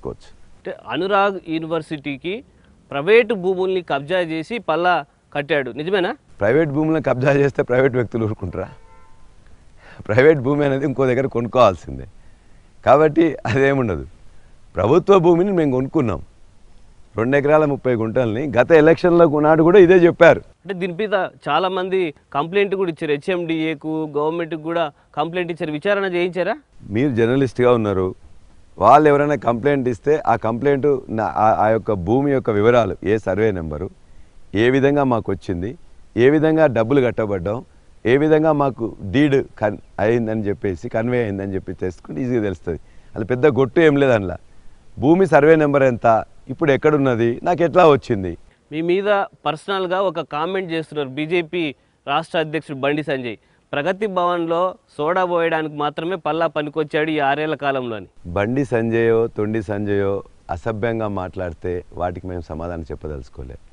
తీసుకోవచ్చు అంటే అనురాగ్ యూనివర్సిటీకి ప్రైవేటు భూముల్ని కబ్జా చేసి పల్లా కట్టాడు నిజమేనా ప్రైవేట్ భూములను కబ్జా చేస్తే ప్రైవేట్ వ్యక్తులు ఊరుకుంటారా ప్రైవేట్ భూమి అనేది ఇంకో దగ్గర కొనుక్కోవాల్సిందే కాబట్టి అదేముండదు ప్రభుత్వ భూమిని మేము కొనుక్కున్నాం రెండు ఎకరాల ముప్పై గుంటల్ని గత ఎలక్షన్లో నాడు కూడా ఇదే చెప్పారు అంటే దీని మీద చాలామంది కంప్లైంట్ కూడా ఇచ్చారు హెచ్ఎండిఏకు గవర్నమెంట్కి కూడా కంప్లైంట్ ఇచ్చారు విచారణ చేయించారా మీరు జర్నలిస్ట్గా ఉన్నారు వాళ్ళు ఎవరైనా కంప్లైంట్ ఇస్తే ఆ కంప్లైంట్ నా ఆ యొక్క భూమి యొక్క వివరాలు ఏ సర్వే నెంబరు ఏ విధంగా మాకు వచ్చింది ఏ విధంగా డబ్బులు కట్టబడ్డాం ఏ విధంగా మాకు డీడ్ కన్ అయిందని చెప్పేసి కన్వే అయిందని చెప్పి తెలుసుకుంటే ఈజీగా తెలుస్తుంది అది పెద్ద గొట్టు ఏం లేదు అందులో భూమి సర్వే నెంబర్ ఎంత ఇప్పుడు ఎక్కడున్నది నాకు ఎట్లా వచ్చింది మీ మీద పర్సనల్గా ఒక కామెంట్ చేస్తున్నారు బీజేపీ రాష్ట్ర అధ్యక్షుడు బండి సంజయ్ ప్రగతి భవన్లో సోడా పోయడానికి మాత్రమే పల్లా పనికొచ్చాడు ఈ ఆరేళ్ల కాలంలోని బండి సంజయో తొండి సంజయో అసభ్యంగా మాట్లాడితే వాటికి మేము సమాధానం చెప్పదలుచుకోలేదు